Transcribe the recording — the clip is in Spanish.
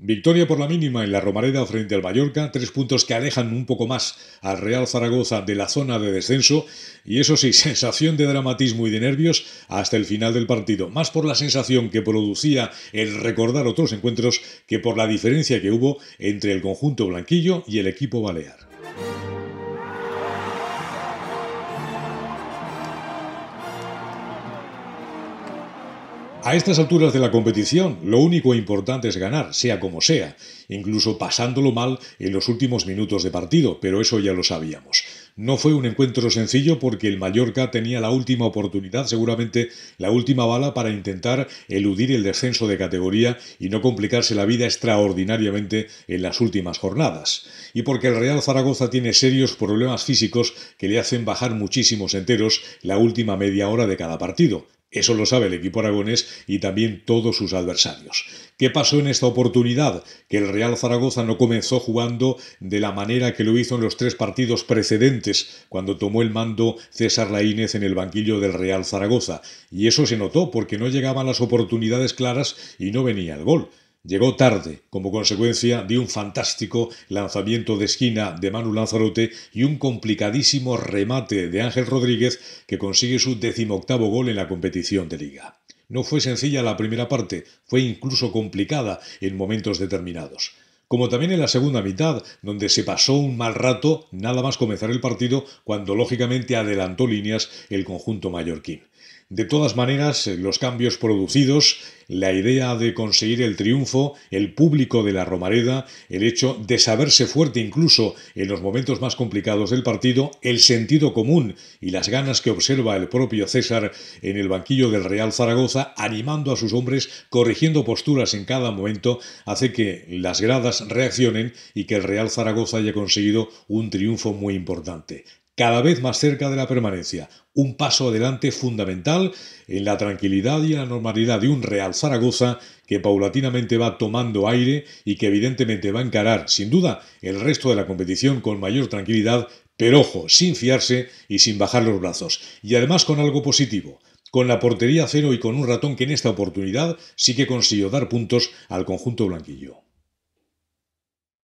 Victoria por la mínima en la Romareda frente al Mallorca, tres puntos que alejan un poco más al Real Zaragoza de la zona de descenso y eso sí, sensación de dramatismo y de nervios hasta el final del partido, más por la sensación que producía el recordar otros encuentros que por la diferencia que hubo entre el conjunto blanquillo y el equipo balear. A estas alturas de la competición, lo único importante es ganar, sea como sea, incluso pasándolo mal en los últimos minutos de partido, pero eso ya lo sabíamos. No fue un encuentro sencillo porque el Mallorca tenía la última oportunidad, seguramente la última bala para intentar eludir el descenso de categoría y no complicarse la vida extraordinariamente en las últimas jornadas. Y porque el Real Zaragoza tiene serios problemas físicos que le hacen bajar muchísimos enteros la última media hora de cada partido. Eso lo sabe el equipo aragonés y también todos sus adversarios. ¿Qué pasó en esta oportunidad? Que el Real Zaragoza no comenzó jugando de la manera que lo hizo en los tres partidos precedentes, cuando tomó el mando César Laínez en el banquillo del Real Zaragoza. Y eso se notó porque no llegaban las oportunidades claras y no venía el gol. Llegó tarde, como consecuencia de un fantástico lanzamiento de esquina de Manu Lanzarote y un complicadísimo remate de Ángel Rodríguez que consigue su decimoctavo gol en la competición de liga. No fue sencilla la primera parte, fue incluso complicada en momentos determinados como también en la segunda mitad, donde se pasó un mal rato nada más comenzar el partido cuando lógicamente adelantó líneas el conjunto mallorquín. De todas maneras, eh, los cambios producidos, la idea de conseguir el triunfo, el público de la Romareda, el hecho de saberse fuerte incluso en los momentos más complicados del partido, el sentido común y las ganas que observa el propio César en el banquillo del Real Zaragoza, animando a sus hombres, corrigiendo posturas en cada momento, hace que las gradas reaccionen y que el Real Zaragoza haya conseguido un triunfo muy importante cada vez más cerca de la permanencia. Un paso adelante fundamental en la tranquilidad y la normalidad de un Real Zaragoza que paulatinamente va tomando aire y que evidentemente va a encarar, sin duda, el resto de la competición con mayor tranquilidad, pero ojo, sin fiarse y sin bajar los brazos. Y además con algo positivo con la portería cero y con un ratón que en esta oportunidad sí que consiguió dar puntos al conjunto blanquillo.